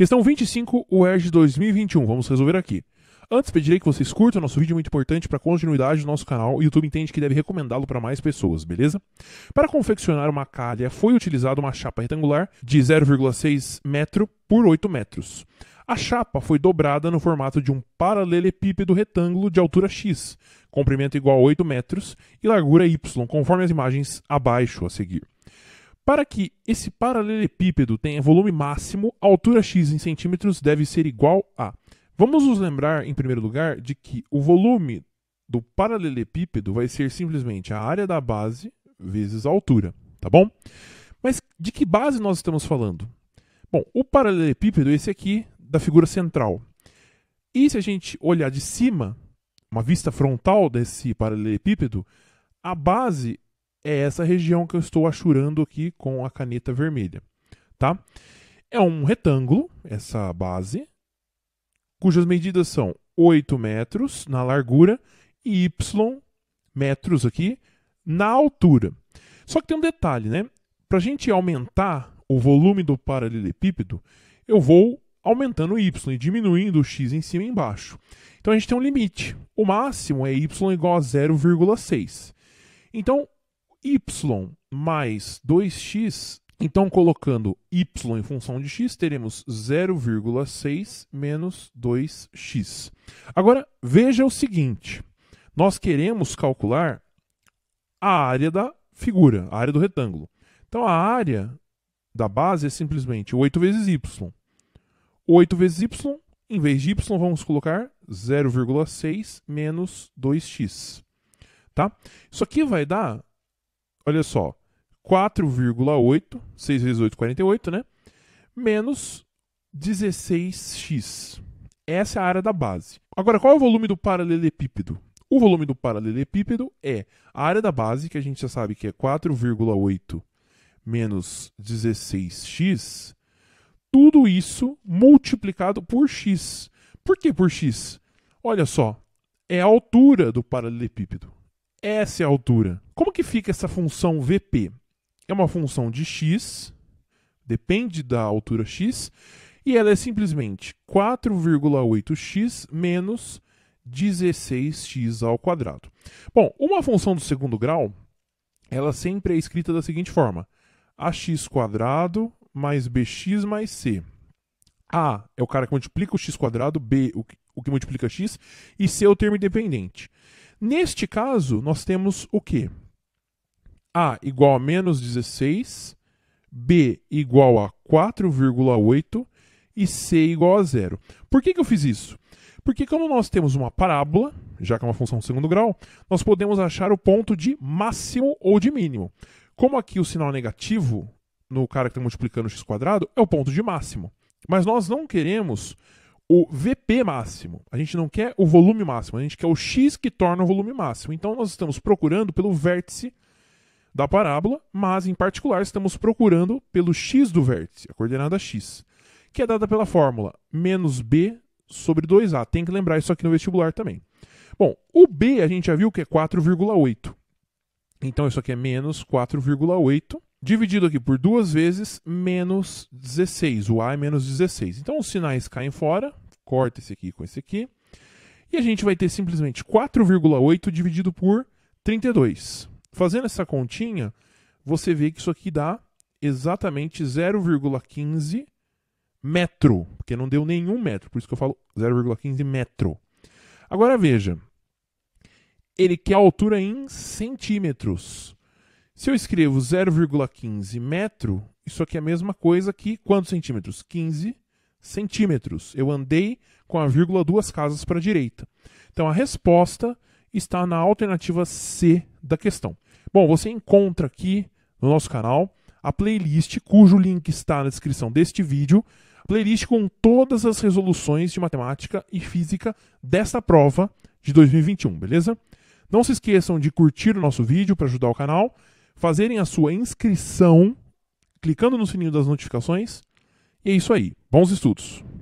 Questão 25, ERG 2021. Vamos resolver aqui. Antes, pedirei que vocês curtam nosso vídeo, é muito importante para a continuidade do nosso canal. O YouTube entende que deve recomendá-lo para mais pessoas, beleza? Para confeccionar uma calha, foi utilizada uma chapa retangular de 0,6 metro por 8 metros. A chapa foi dobrada no formato de um paralelepípedo retângulo de altura x, comprimento igual a 8 metros e largura y, conforme as imagens abaixo a seguir. Para que esse paralelepípedo tenha volume máximo, a altura x em centímetros deve ser igual a. Vamos nos lembrar, em primeiro lugar, de que o volume do paralelepípedo vai ser simplesmente a área da base vezes a altura, tá bom? Mas de que base nós estamos falando? Bom, o paralelepípedo é esse aqui da figura central. E se a gente olhar de cima, uma vista frontal desse paralelepípedo, a base é essa região que eu estou achurando aqui com a caneta vermelha, tá? É um retângulo, essa base, cujas medidas são 8 metros na largura e y metros aqui na altura. Só que tem um detalhe, né? Para a gente aumentar o volume do paralelepípedo, eu vou aumentando o y e diminuindo o x em cima e embaixo. Então a gente tem um limite. O máximo é y igual a 0,6. Então y mais 2x, então colocando y em função de x, teremos 0,6 menos 2x. Agora veja o seguinte: nós queremos calcular a área da figura, a área do retângulo. Então a área da base é simplesmente 8 vezes y. 8 vezes y, em vez de y, vamos colocar 0,6 menos 2x. Tá? Isso aqui vai dar olha só, 4,8, 6 vezes 8, 48, né? Menos 16x. Essa é a área da base. Agora, qual é o volume do paralelepípedo? O volume do paralelepípedo é a área da base, que a gente já sabe que é 4,8 menos 16x, tudo isso multiplicado por x. Por que por x? Olha só, é a altura do paralelepípedo. Essa é a altura. Como que fica essa função VP? É uma função de x, depende da altura x, e ela é simplesmente 4,8x menos 16x ao quadrado. Bom, uma função do segundo grau, ela sempre é escrita da seguinte forma: ax quadrado mais bx mais c. A é o cara que multiplica o x quadrado, b o que multiplica x, e c é o termo independente. Neste caso, nós temos o quê? A igual a menos 16, B igual a 4,8 e C igual a zero. Por que, que eu fiz isso? Porque como nós temos uma parábola, já que é uma função segundo grau, nós podemos achar o ponto de máximo ou de mínimo. Como aqui o sinal é negativo, no cara que está multiplicando x quadrado, é o ponto de máximo. Mas nós não queremos o VP máximo. A gente não quer o volume máximo, a gente quer o X que torna o volume máximo. Então nós estamos procurando pelo vértice da parábola, mas em particular estamos procurando pelo X do vértice, a coordenada X, que é dada pela fórmula menos B sobre 2A. Tem que lembrar isso aqui no vestibular também. Bom, o B a gente já viu que é 4,8. Então isso aqui é menos 4,8 dividido aqui por duas vezes, menos 16. O A é menos 16. Então os sinais caem fora, corta esse aqui com esse aqui. E a gente vai ter simplesmente 4,8 dividido por 32. Fazendo essa continha, você vê que isso aqui dá exatamente 0,15 metro, porque não deu nenhum metro, por isso que eu falo 0,15 metro. Agora veja, ele quer a altura em centímetros. Se eu escrevo 0,15 metro, isso aqui é a mesma coisa que quantos centímetros? 15 centímetros. Eu andei com a vírgula duas casas para a direita. Então a resposta está na alternativa C da questão. Bom, você encontra aqui no nosso canal a playlist cujo link está na descrição deste vídeo, playlist com todas as resoluções de matemática e física desta prova de 2021, beleza? Não se esqueçam de curtir o nosso vídeo para ajudar o canal fazerem a sua inscrição clicando no sininho das notificações. E é isso aí. Bons estudos!